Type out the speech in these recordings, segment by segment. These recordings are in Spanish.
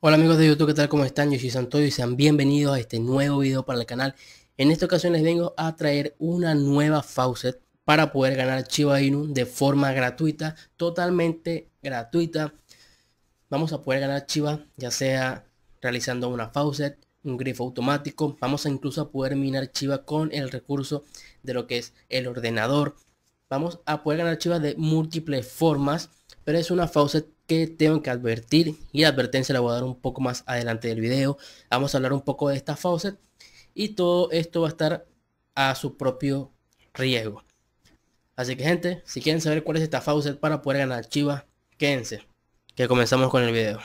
Hola amigos de YouTube, ¿qué tal? ¿Cómo están? Yo soy Santoyo y sean bienvenidos a este nuevo video para el canal. En esta ocasión les vengo a traer una nueva faucet para poder ganar Chiva Inu de forma gratuita, totalmente gratuita. Vamos a poder ganar Chiva, ya sea realizando una faucet, un grifo automático. Vamos a incluso a poder minar Chiva con el recurso de lo que es el ordenador. Vamos a poder ganar Chiva de múltiples formas, pero es una faucet que tengo que advertir y la advertencia la voy a dar un poco más adelante del video. Vamos a hablar un poco de esta faucet y todo esto va a estar a su propio riesgo. Así que gente, si quieren saber cuál es esta faucet para poder ganar chivas, quédense, que comenzamos con el video.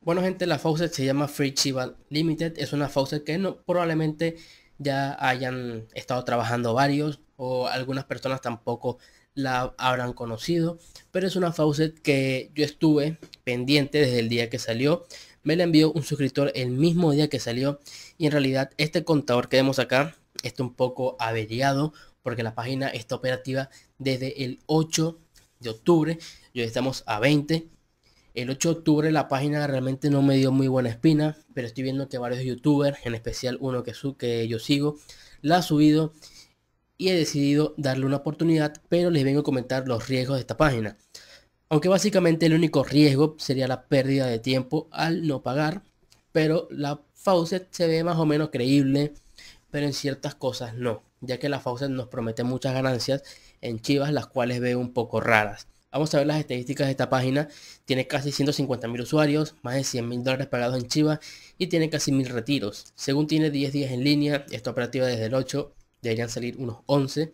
Bueno gente, la faucet se llama Free Chiva Limited, es una faucet que no, probablemente ya hayan estado trabajando varios o algunas personas tampoco la habrán conocido, pero es una faucet que yo estuve pendiente desde el día que salió. Me la envió un suscriptor el mismo día que salió y en realidad este contador que vemos acá está un poco averiado porque la página está operativa desde el 8 de octubre y estamos a 20. El 8 de octubre la página realmente no me dio muy buena espina, pero estoy viendo que varios youtubers, en especial uno que, su, que yo sigo, la ha subido y he decidido darle una oportunidad, pero les vengo a comentar los riesgos de esta página. Aunque básicamente el único riesgo sería la pérdida de tiempo al no pagar, pero la faucet se ve más o menos creíble, pero en ciertas cosas no, ya que la faucet nos promete muchas ganancias en Chivas, las cuales veo un poco raras. Vamos a ver las estadísticas de esta página. Tiene casi mil usuarios, más de 100 mil dólares pagados en Chivas y tiene casi mil retiros. Según tiene 10 días en línea, está operativa desde el 8 deberían salir unos 11.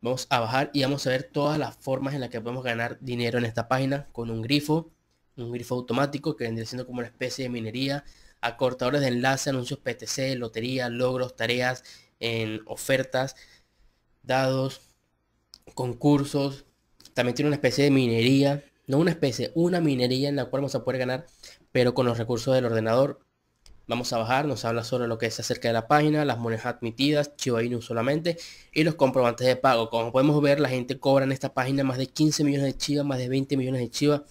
Vamos a bajar y vamos a ver todas las formas en las que podemos ganar dinero en esta página con un grifo, un grifo automático que vendría siendo como una especie de minería, acortadores de enlace, anuncios PTC, lotería, logros, tareas, en ofertas, dados, concursos. También tiene una especie de minería, no una especie, una minería en la cual vamos a poder ganar, pero con los recursos del ordenador Vamos a bajar, nos habla sobre lo que es acerca de la página, las monedas admitidas, Chiva Inu solamente y los comprobantes de pago. Como podemos ver, la gente cobra en esta página más de 15 millones de chivas, más de 20 millones de chivas.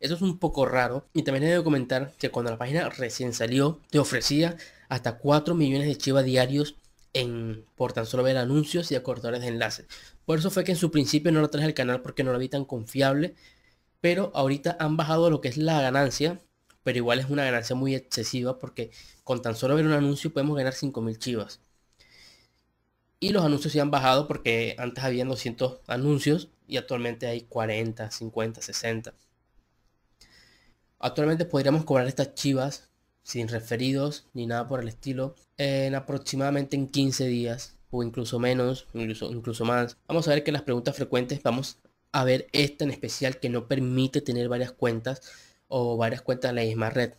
Eso es un poco raro. Y también de comentar que cuando la página recién salió, te ofrecía hasta 4 millones de chivas diarios en, por tan solo ver anuncios y acortadores de enlaces. Por eso fue que en su principio no lo traje al canal porque no lo vi tan confiable. Pero ahorita han bajado lo que es la ganancia pero igual es una ganancia muy excesiva porque con tan solo ver un anuncio podemos ganar 5.000 chivas. Y los anuncios se han bajado porque antes habían 200 anuncios y actualmente hay 40, 50, 60. Actualmente podríamos cobrar estas chivas sin referidos ni nada por el estilo en aproximadamente en 15 días o incluso menos, incluso, incluso más. Vamos a ver que las preguntas frecuentes vamos a ver esta en especial que no permite tener varias cuentas o varias cuentas en la misma red.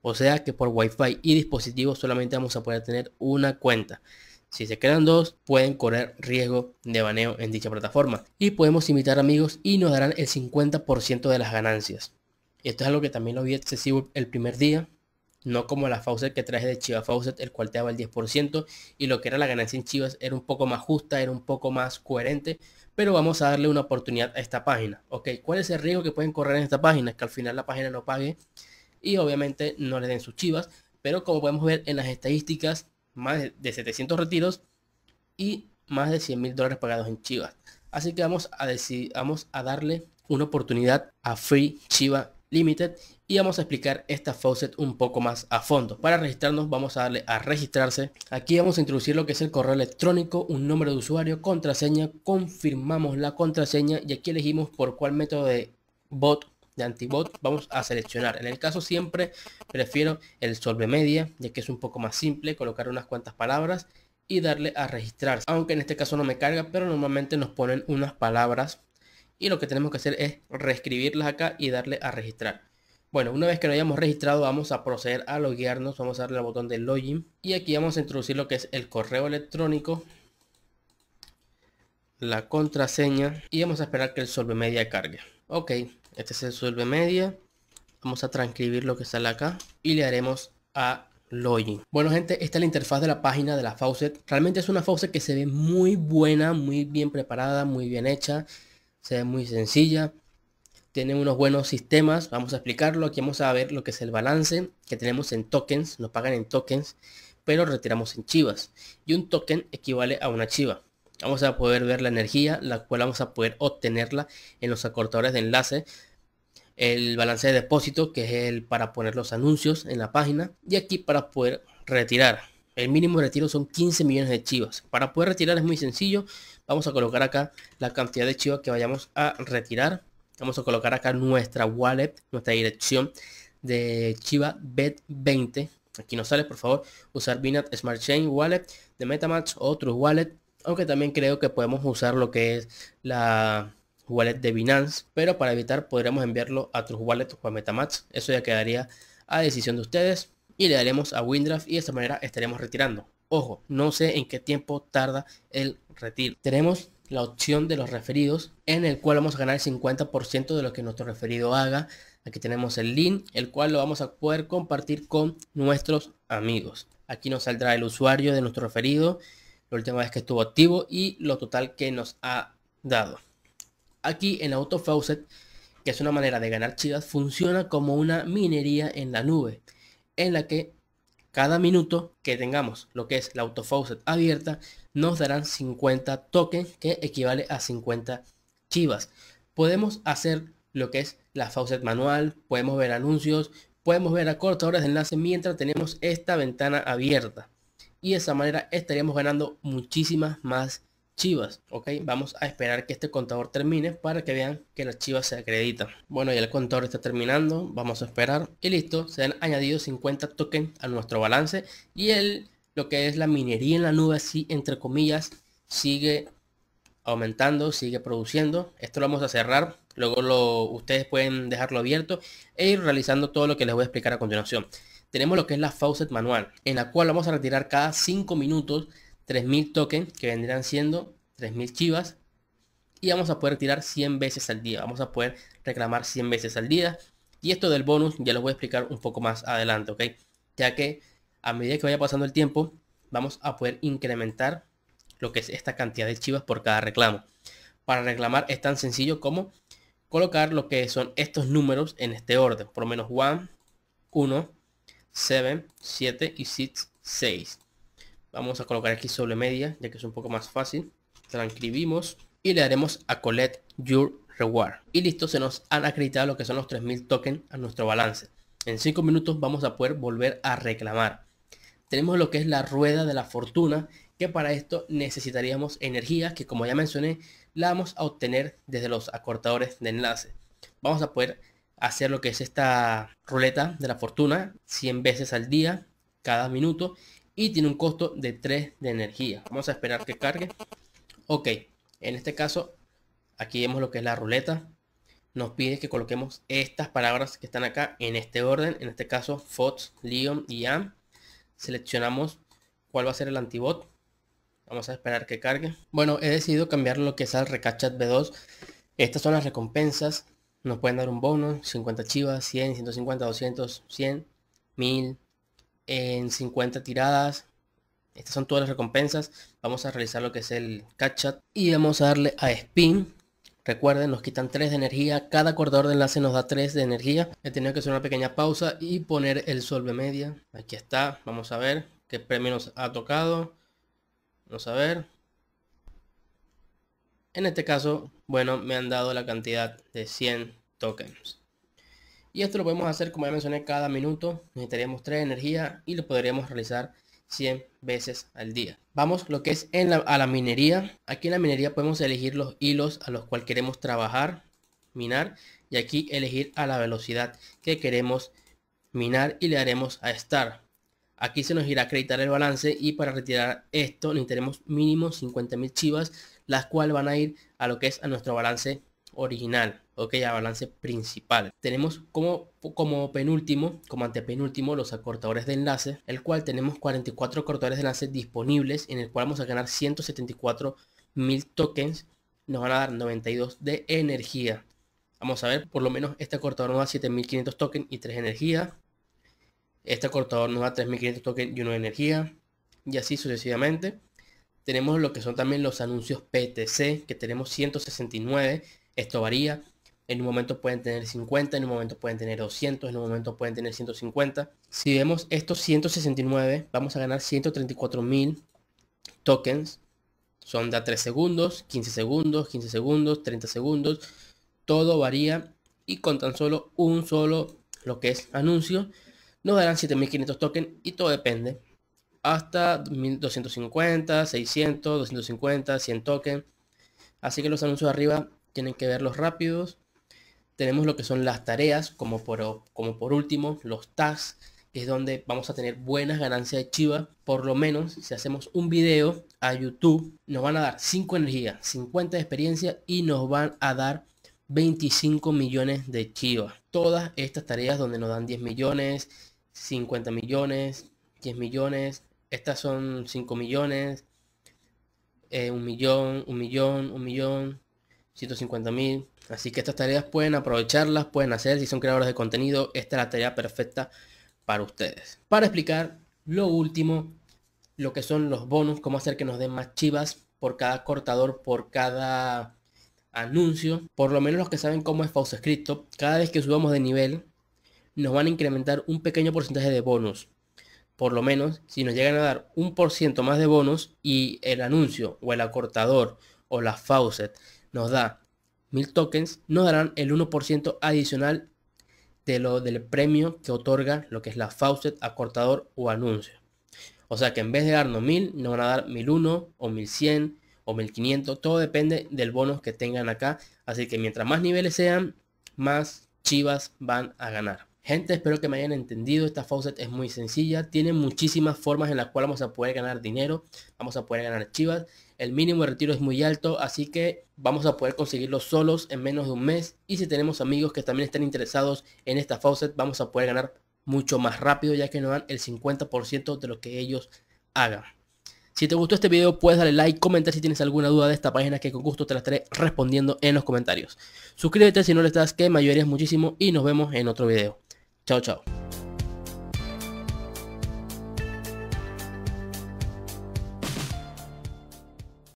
O sea que por wifi y dispositivos solamente vamos a poder tener una cuenta. Si se quedan dos, pueden correr riesgo de baneo en dicha plataforma. Y podemos invitar amigos y nos darán el 50% de las ganancias. Esto es algo que también lo vi excesivo el primer día, no como la faucet que traje de Chiva Fawcett, el cual te daba el 10%, y lo que era la ganancia en Chivas era un poco más justa, era un poco más coherente, pero vamos a darle una oportunidad a esta página. Ok, ¿cuál es el riesgo que pueden correr en esta página? que al final la página no pague y obviamente no le den sus Chivas, pero como podemos ver en las estadísticas, más de 700 retiros y más de 100 mil dólares pagados en Chivas. Así que vamos a, vamos a darle una oportunidad a Free Chiva Limited y vamos a explicar esta faucet un poco más a fondo. Para registrarnos vamos a darle a registrarse. Aquí vamos a introducir lo que es el correo electrónico, un nombre de usuario, contraseña, confirmamos la contraseña y aquí elegimos por cuál método de bot de antibot vamos a seleccionar en el caso siempre prefiero el solve media ya que es un poco más simple colocar unas cuantas palabras y darle a registrarse aunque en este caso no me carga pero normalmente nos ponen unas palabras y lo que tenemos que hacer es reescribirlas acá y darle a registrar. Bueno, una vez que lo hayamos registrado vamos a proceder a loguearnos, vamos a darle al botón de login y aquí vamos a introducir lo que es el correo electrónico, la contraseña y vamos a esperar que el solvemedia cargue. Ok, este es el media vamos a transcribir lo que sale acá y le haremos a login. Bueno gente, esta es la interfaz de la página de la faucet. Realmente es una faucet que se ve muy buena, muy bien preparada, muy bien hecha. Se ve muy sencilla. Tiene unos buenos sistemas. Vamos a explicarlo. Aquí vamos a ver lo que es el balance que tenemos en tokens. Nos pagan en tokens, pero retiramos en chivas. Y un token equivale a una chiva. Vamos a poder ver la energía, la cual vamos a poder obtenerla en los acortadores de enlace el balance de depósito, que es el para poner los anuncios en la página, y aquí para poder retirar. El mínimo de retiro son 15 millones de chivas. Para poder retirar es muy sencillo, Vamos a colocar acá la cantidad de chivas que vayamos a retirar. Vamos a colocar acá nuestra wallet, nuestra dirección de Chiva Bet20. Aquí nos sale, por favor, usar Binance Smart Chain Wallet de Metamask o True Wallet. Aunque también creo que podemos usar lo que es la wallet de Binance. Pero para evitar podremos enviarlo a True Wallet o a Metamask. Eso ya quedaría a decisión de ustedes. Y le daremos a Windraft y de esta manera estaremos retirando. Ojo, no sé en qué tiempo tarda el retiro. Tenemos la opción de los referidos, en el cual vamos a ganar el 50% de lo que nuestro referido haga. Aquí tenemos el link, el cual lo vamos a poder compartir con nuestros amigos. Aquí nos saldrá el usuario de nuestro referido, la última vez que estuvo activo y lo total que nos ha dado. Aquí en AutoFaucet, que es una manera de ganar chivas, funciona como una minería en la nube, en la que cada minuto que tengamos lo que es la autofaucet abierta, nos darán 50 tokens que equivale a 50 chivas. Podemos hacer lo que es la faucet manual, podemos ver anuncios, podemos ver a acortadores de enlace mientras tenemos esta ventana abierta. Y de esa manera estaríamos ganando muchísimas más Chivas, ok, vamos a esperar que este contador termine para que vean que la Chivas se acredita. Bueno, ya el contador está terminando, vamos a esperar y listo, se han añadido 50 tokens a nuestro balance y el, lo que es la minería en la nube, así entre comillas, sigue aumentando, sigue produciendo. Esto lo vamos a cerrar, luego lo, ustedes pueden dejarlo abierto e ir realizando todo lo que les voy a explicar a continuación. Tenemos lo que es la faucet manual, en la cual vamos a retirar cada 5 minutos 3.000 tokens que vendrán siendo 3.000 chivas. Y vamos a poder tirar 100 veces al día. Vamos a poder reclamar 100 veces al día. Y esto del bonus ya lo voy a explicar un poco más adelante, ¿ok? Ya que a medida que vaya pasando el tiempo, vamos a poder incrementar lo que es esta cantidad de chivas por cada reclamo. Para reclamar es tan sencillo como colocar lo que son estos números en este orden. Por lo menos 1, 1, 7, 7 y 6, 6. Vamos a colocar aquí sobre media, ya que es un poco más fácil. Transcribimos y le daremos a collect your reward. Y listo, se nos han acreditado lo que son los 3000 tokens a nuestro balance. En 5 minutos vamos a poder volver a reclamar. Tenemos lo que es la rueda de la fortuna, que para esto necesitaríamos energía, que como ya mencioné, la vamos a obtener desde los acortadores de enlace. Vamos a poder hacer lo que es esta ruleta de la fortuna 100 veces al día, cada minuto, y tiene un costo de 3 de energía. Vamos a esperar que cargue. Ok, en este caso, aquí vemos lo que es la ruleta. Nos pide que coloquemos estas palabras que están acá en este orden. En este caso, FOTS, Leon y AM. Seleccionamos cuál va a ser el antibot. Vamos a esperar que cargue. Bueno, he decidido cambiar lo que es al Recachat B2. Estas son las recompensas. Nos pueden dar un bono, 50 chivas, 100, 150, 200, 100, 1000, en 50 tiradas. Estas son todas las recompensas. Vamos a realizar lo que es el catch up y vamos a darle a spin. Recuerden, nos quitan 3 de energía. Cada corredor de enlace nos da 3 de energía. He tenido que hacer una pequeña pausa y poner el solve media. Aquí está. Vamos a ver qué premio nos ha tocado. Vamos a ver. En este caso, bueno, me han dado la cantidad de 100 tokens. Y esto lo podemos hacer, como ya mencioné, cada minuto. Necesitaríamos 3 energía y lo podríamos realizar 100 veces al día. Vamos lo que es en la, a la minería. Aquí en la minería podemos elegir los hilos a los cuales queremos trabajar, minar. Y aquí elegir a la velocidad que queremos minar y le daremos a estar. Aquí se nos irá a acreditar el balance y para retirar esto necesitaremos mínimo 50.000 chivas, las cuales van a ir a lo que es a nuestro balance original, ok, ya balance principal. Tenemos como, como penúltimo, como antepenúltimo, los acortadores de enlace, el cual tenemos 44 acortadores de enlace disponibles, en el cual vamos a ganar 174 mil tokens, nos van a dar 92 de energía. Vamos a ver, por lo menos este acortador nos da 7500 tokens y 3 energía. Este acortador nos da 3500 tokens y 1 de energía. Y así sucesivamente. Tenemos lo que son también los anuncios PTC, que tenemos 169 esto varía. En un momento pueden tener 50, en un momento pueden tener 200, en un momento pueden tener 150. Si vemos estos 169, vamos a ganar 134.000 tokens. Son de 3 segundos, 15 segundos, 15 segundos, 30 segundos. Todo varía y con tan solo un solo, lo que es anuncio, nos darán 7.500 tokens y todo depende. Hasta 1250, 600, 250, 100 tokens. Así que los anuncios de arriba tienen que ver los rápidos. Tenemos lo que son las tareas, como por, como por último, los tags, que es donde vamos a tener buenas ganancias de Chiva. Por lo menos, si hacemos un video a YouTube, nos van a dar 5 energías, 50 de experiencia y nos van a dar 25 millones de chivas. Todas estas tareas donde nos dan 10 millones, 50 millones, 10 millones, estas son 5 millones, eh, un millón, un millón, un millón, 150 mil. Así que estas tareas pueden aprovecharlas, pueden hacer, si son creadores de contenido, esta es la tarea perfecta para ustedes. Para explicar lo último, lo que son los bonos cómo hacer que nos den más chivas por cada cortador, por cada anuncio. Por lo menos los que saben cómo es Crypto cada vez que subamos de nivel, nos van a incrementar un pequeño porcentaje de bonos Por lo menos, si nos llegan a dar un por ciento más de bonos y el anuncio o el acortador o la faucet nos da 1000 tokens, nos darán el 1% adicional de lo del premio que otorga lo que es la faucet, acortador o anuncio. O sea que en vez de darnos 1000, nos van a dar 1001 o 1100 o 1500, todo depende del bonus que tengan acá. Así que mientras más niveles sean, más chivas van a ganar. Gente, espero que me hayan entendido. Esta faucet es muy sencilla. Tiene muchísimas formas en las cuales vamos a poder ganar dinero. Vamos a poder ganar chivas. El mínimo de retiro es muy alto, así que vamos a poder conseguirlo solos en menos de un mes. Y si tenemos amigos que también están interesados en esta faucet, vamos a poder ganar mucho más rápido ya que nos dan el 50% de lo que ellos hagan. Si te gustó este video puedes darle like, comentar si tienes alguna duda de esta página que con gusto te la estaré respondiendo en los comentarios. Suscríbete si no lo estás que me ayudarías muchísimo y nos vemos en otro video. Chao, chao.